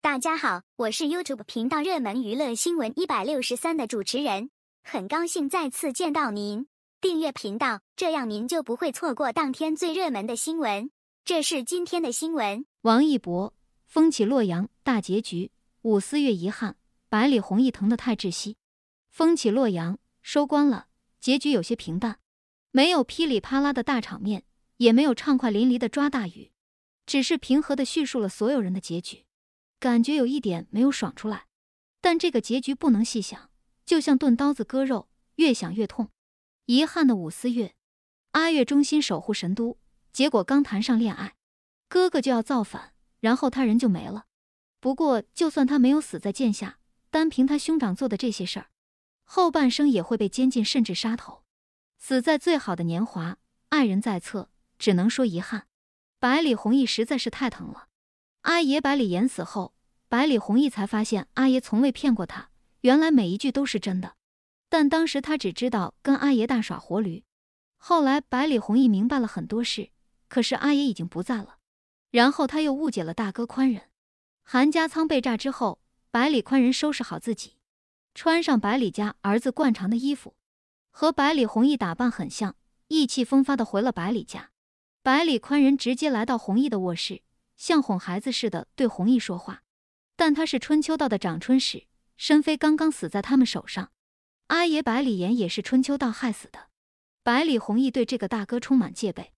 大家好，我是 YouTube 频道热门娱乐新闻一百六十三的主持人，很高兴再次见到您。订阅频道，这样您就不会错过当天最热门的新闻。这是今天的新闻：王一博《风起洛阳》大结局，五思月遗憾，百里红一疼的太窒息，《风起洛阳》收官了，结局有些平淡，没有噼里啪啦的大场面，也没有畅快淋漓的抓大雨，只是平和的叙述了所有人的结局。感觉有一点没有爽出来，但这个结局不能细想，就像钝刀子割肉，越想越痛。遗憾的武思月，阿月忠心守护神都，结果刚谈上恋爱，哥哥就要造反，然后他人就没了。不过就算他没有死在剑下，单凭他兄长做的这些事儿，后半生也会被监禁甚至杀头，死在最好的年华，爱人在侧，只能说遗憾。百里弘毅实在是太疼了。阿爷百里言死后，百里弘毅才发现阿爷从未骗过他，原来每一句都是真的。但当时他只知道跟阿爷大耍活驴。后来百里弘毅明白了很多事，可是阿爷已经不在了。然后他又误解了大哥宽仁。韩家仓被炸之后，百里宽仁收拾好自己，穿上百里家儿子惯常的衣服，和百里弘毅打扮很像，意气风发的回了百里家。百里宽仁直接来到弘毅的卧室。像哄孩子似的对弘毅说话，但他是春秋道的长春使，申妃刚刚死在他们手上，阿爷百里岩也是春秋道害死的。百里弘毅对这个大哥充满戒备，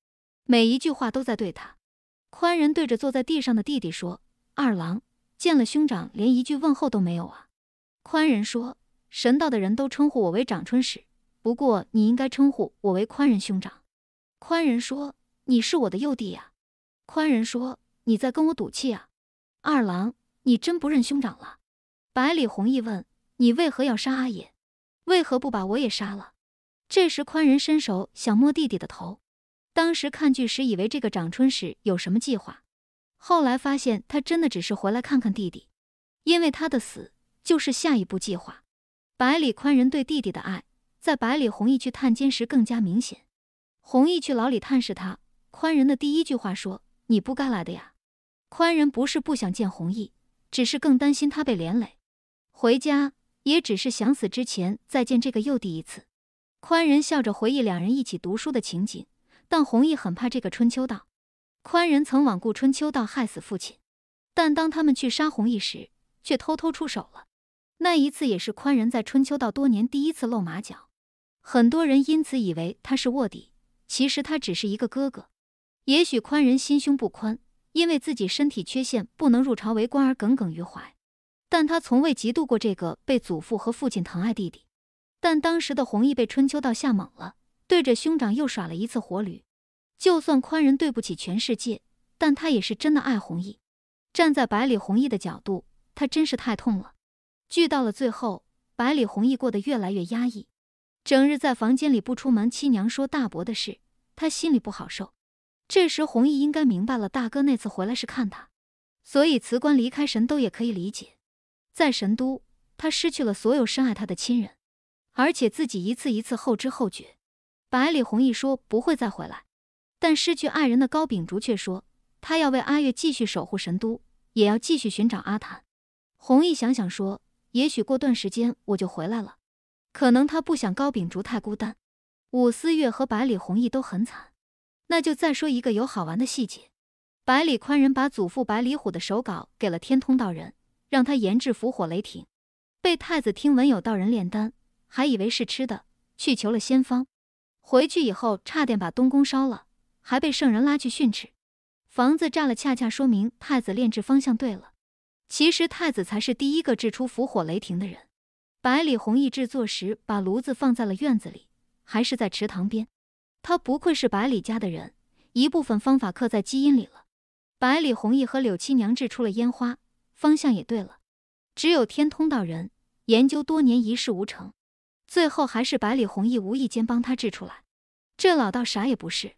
每一句话都在对他。宽仁对着坐在地上的弟弟说：“二郎，见了兄长连一句问候都没有啊。”宽仁说：“神道的人都称呼我为长春使，不过你应该称呼我为宽仁兄长。”宽仁说：“你是我的幼弟呀。”宽仁说。你在跟我赌气啊，二郎，你真不认兄长了？百里弘毅问：“你为何要杀阿野？为何不把我也杀了？”这时宽仁伸手想摸弟弟的头。当时看剧时以为这个长春使有什么计划，后来发现他真的只是回来看看弟弟，因为他的死就是下一步计划。百里宽仁对弟弟的爱，在百里弘毅去探监时更加明显。弘毅去牢里探视他，宽仁的第一句话说：“你不该来的呀。”宽仁不是不想见弘毅，只是更担心他被连累。回家也只是想死之前再见这个幼弟一次。宽仁笑着回忆两人一起读书的情景，但弘毅很怕这个春秋道。宽仁曾罔顾春秋道害死父亲，但当他们去杀弘毅时，却偷偷出手了。那一次也是宽仁在春秋道多年第一次露马脚，很多人因此以为他是卧底，其实他只是一个哥哥。也许宽仁心胸不宽。因为自己身体缺陷不能入朝为官而耿耿于怀，但他从未嫉妒过这个被祖父和父亲疼爱弟弟。但当时的弘毅被春秋道吓懵了，对着兄长又耍了一次火驴。就算宽仁对不起全世界，但他也是真的爱弘毅。站在百里弘毅的角度，他真是太痛了。剧到了最后，百里弘毅过得越来越压抑，整日在房间里不出门。七娘说大伯的事，他心里不好受。这时，弘毅应该明白了，大哥那次回来是看他，所以辞官离开神都也可以理解。在神都，他失去了所有深爱他的亲人，而且自己一次一次后知后觉。百里弘毅说不会再回来，但失去爱人的高秉烛却说他要为阿月继续守护神都，也要继续寻找阿檀。弘毅想想说，也许过段时间我就回来了，可能他不想高秉烛太孤单。武思月和百里弘毅都很惨。那就再说一个有好玩的细节：百里宽人把祖父百里虎的手稿给了天通道人，让他研制伏火雷霆。被太子听闻有道人炼丹，还以为是吃的，去求了仙方。回去以后差点把东宫烧了，还被圣人拉去训斥。房子炸了，恰恰说明太子炼制方向对了。其实太子才是第一个制出伏火雷霆的人。百里弘毅制作时把炉子放在了院子里，还是在池塘边。他不愧是百里家的人，一部分方法刻在基因里了。百里弘毅和柳七娘制出了烟花，方向也对了。只有天通道人研究多年一事无成，最后还是百里弘毅无意间帮他制出来。这老道啥也不是。